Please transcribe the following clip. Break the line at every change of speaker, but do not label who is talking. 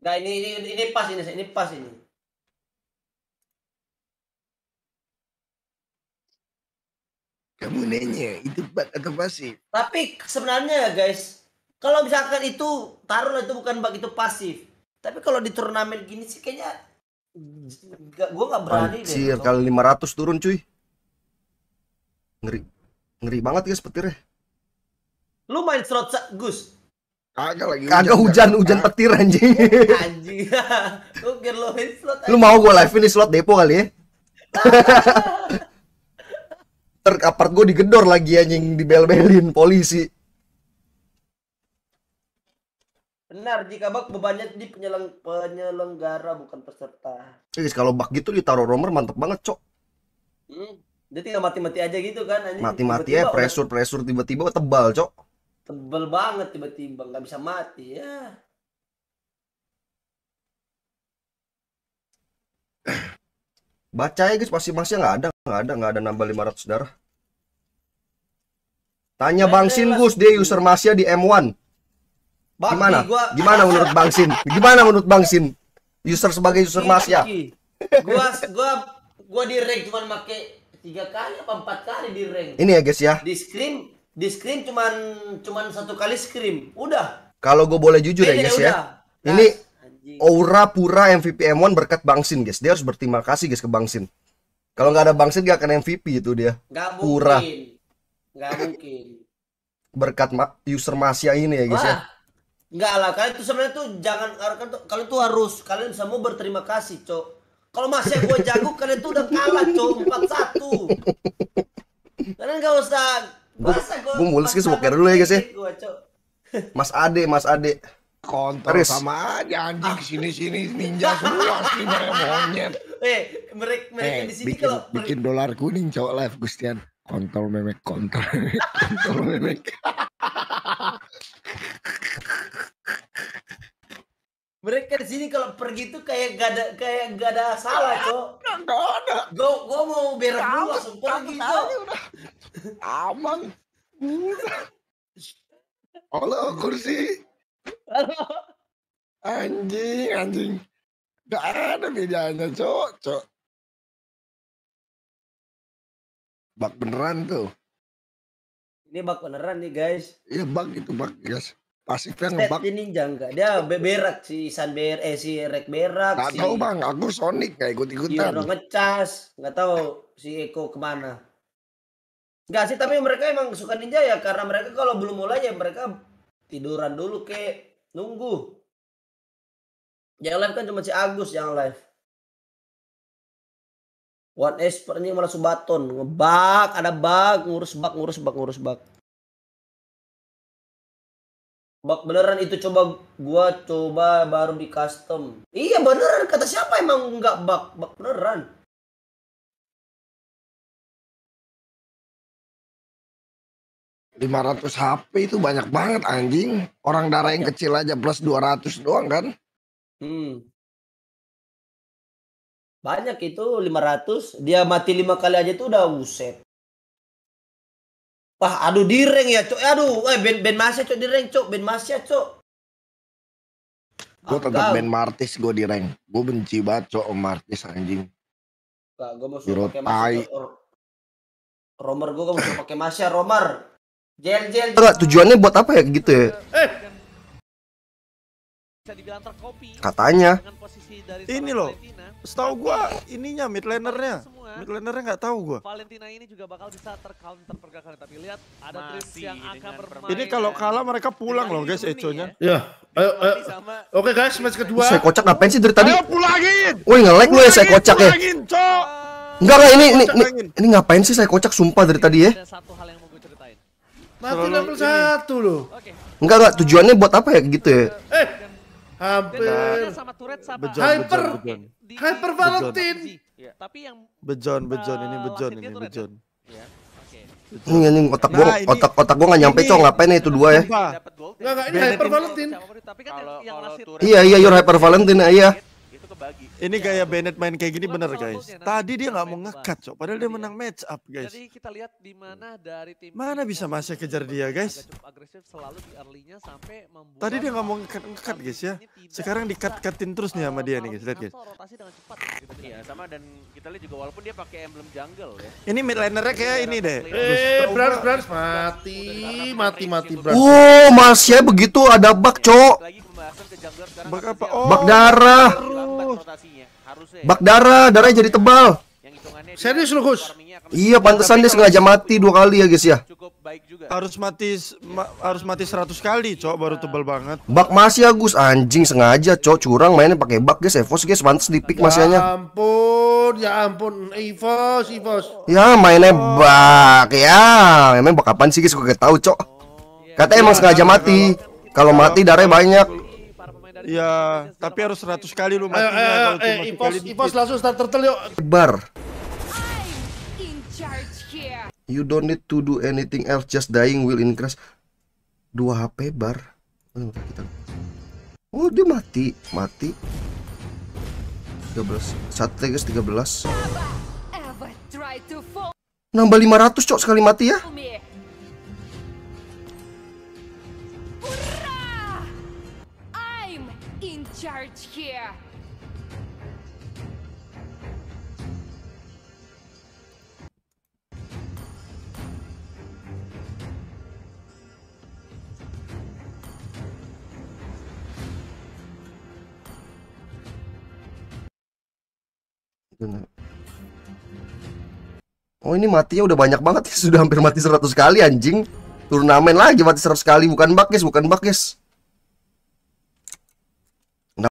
Enggak ini, ini ini pas ini ini pas ini. Kamu nanya itu
bat atau pasif?
Tapi sebenarnya ya guys, kalau misalkan itu taruhlah itu bukan bak itu pasif. Tapi kalau di turnamen gini sih kayaknya gak, gua nggak berani Anjir, deh. Gitu. kali
500 turun cuy. Ngeri. Ngeri banget guys petirnya.
Lu main slot Gus, Kagak lagi hujan. Kagak hujan,
hujan, ah. petir anjing.
Anjing. Lu slot. Lu mau gue live
ini slot depo kali ya? Ter apart gue digedor lagi anjing dibel-belin polisi.
Benar, jika bak bebannya di penyeleng penyelenggara bukan peserta.
Guys, kalau bak gitu ditaruh romer mantep banget, cok.
Hmm. Dia tinggal mati-mati aja gitu kan Mati-mati ya,
pressure-pressure tiba-tiba tebal, cok
tebel banget tiba-tiba nggak bisa mati ya
baca ya guys pasti masih nggak ada nggak ada nggak ada nambah 500 darah tanya Bang Sin Gus dia user masnya di M1 Bang, gimana gua... gimana menurut Bang Sin gimana menurut Bang Sin user sebagai user mas ya
gua gua gua di rank cuma make tiga kali apa empat kali di rank ini ya guys ya di screen di screen cuman cuman satu kali screen udah
kalau gue boleh jujur ya iya, iya, guys ya ini nah, aura pura MVP M1 berkat Bangsin guys dia harus berterima kasih guys ke Bangsin kalau nggak ada Bangsin gak akan MVP itu dia gak pura mungkin.
nggak mungkin
berkat user Masya ini ya guys ya
Enggak lah, kalian tuh sebenarnya tuh jangan kalian tuh harus kalian semua berterima kasih, Cok. Kalau masih gue jago kalian tuh udah kalah, Cok, empat satu Kalian gak usah
Gue gue mulus sih sebokir dulu ya guys ya. Mas Ade, Mas Ade. kontor Aris. sama
aja anjing ah. sini sini ninja semua sih mereka monyet. Eh, mereka merek eh, di sini bikin, kalau bikin dolar kuning cowok live Gustian. Kontol memek, kontol memek, kontol memek.
Mereka di sini kalau pergi tuh kayak gak ada kayak gak ada salah, cowok Gak ada. gue gue mau berak dulu langsung pergi, cowok Aman.
halo kursi. Halo. Anjing, anjing. Gak ada bedanya, cok, cok.
Bak beneran tuh. Ini bak beneran nih, guys. Iya, bak itu bak, guys. Pasifnya ngebak. Ini jangka. Dia berak si San Ber eh si Rek berak. Gak si... tahu
bang, aku Sonic kayak ikut ikutan. udah iya,
ngecas. enggak tahu si Eko kemana. Enggak sih, tapi mereka emang suka ninja ya karena mereka kalau belum mulai ya mereka tiduran dulu ke nunggu. Yang live kan cuma si Agus yang live. One is ini malah subaton ngebak, ada bug, ngurus bug, ngurus bug, ngurus bug. Bug beneran itu coba gua coba baru di custom. Iya beneran kata siapa emang nggak bug, bug beneran. 500 HP itu banyak banget anjing. Orang darah yang iya. kecil aja plus 200 doang kan? Hmm. Banyak itu 500, dia mati lima kali aja itu udah uset. Wah, aduh direng ya, Cok. Aduh, eh ben ben masih Cok direng, Cok. Ben ya Cok.
Gue tetap Ben Martis gue direng. Gue benci banget Cok Martis anjing.
Gak gue mau suruh pake Romer gue gak mau pake Masya, Romer.
Jel jel. Enggak tujuannya
buat apa ya gitu ya?
Eh. Katanya. Ini loh. Setahu gua ininya mid lanernya. Mid lanernya nggak tahu gua. Valentina ini juga bakal bisa
tercounter pergerakan tapi lihat
ada Trips yang akan bermain. Ini kalau kalah mereka pulang loh guys nya. Ya. ya. Ayo, ayo. Oke guys, match kedua. Saya
kocak ngapain sih dari tadi? Ayo
pulangin. Woi, nge-lag lu ya saya kocak ya.
Enggak lah ini ini, ini ngapain sih saya kocak sumpah dari tadi ya. satu hal yang
Mati 61 loh. Oke.
Enggak enggak tujuannya buat apa ya gitu ya? Eh.
Hampir. Sama turret sama bejon, Hyper. Bejon, bejon. Hyper Valentine. Ya, tapi yang Bejon bejon ini bejon ini bejon. Ya. Iya, ini
anjing otak gua nah, otak otak gua enggak nyampe cok ngapain itu dua ya? Enggak
ya? enggak ini Hyper
Valentine. Kan
iya iya your iya, Hyper Valentine iya. Itu kebagi. Ini ya. gaya Bennett main kayak gini bener guys. Golnya, Tadi dia nggak mau ngekat, cok. Padahal dia iya. menang match up guys. Jadi kita lihat di mana dari tim mana bisa masih kejar dia guys.
agresif selalu di early-nya sampai membuat
Tadi dia nggak mau ngekat ngekat guys ya. Sekarang dikat-katin terus nih sama dia nih guys. Lihat guys.
Rotasi dengan cepat. Gitu, gitu kan. Iya sama dan kita lihat juga walaupun dia pakai
emblem jungle ya. Ini mid lanernya kayak iya, ini deh. Eh, Brans Brans mati mati mati Brans. Oh,
masih begitu ada bug, cok. Bug apa? Iya. Oh, bug darah transportasinya. Harusnya Bak darah, darahnya jadi tebal. Serius lu, Gus? Iya, pantesan dia sengaja mati dua kali ya, guys ya.
Harus mati harus mati 100 kali, Cok, baru nah. tebal banget.
Bak masih ya, Gus. Anjing sengaja, Cok, curang mainnya pakai bak, guys. Evos, guys, pantes di pick ya masihnya. Ya
ampun, ya ampun, Evos, Evos.
Ya, mainnya bak ya. Memang bak kapan sih, guys? Gue gak tahu, Cok. Oh, iya. Katanya emang ya, sengaja mati. Kalau mati darahnya banyak
dari Iya, tapi harus 100 kali lu mati. Ayo, ayo, ayo, eh, eh, eh, eh ipos, ipos langsung start turtle yuk.
Bar. You don't need to do anything else, just dying will increase. Dua HP bar. Oh, kita. Oh, dia mati, mati. 13. Satu tegas 13. Nambah 500 cok sekali mati ya. Oh ini matinya udah banyak banget ya Sudah hampir mati 100 kali anjing
Turnamen lagi mati 100 kali Bukan bug Bukan bug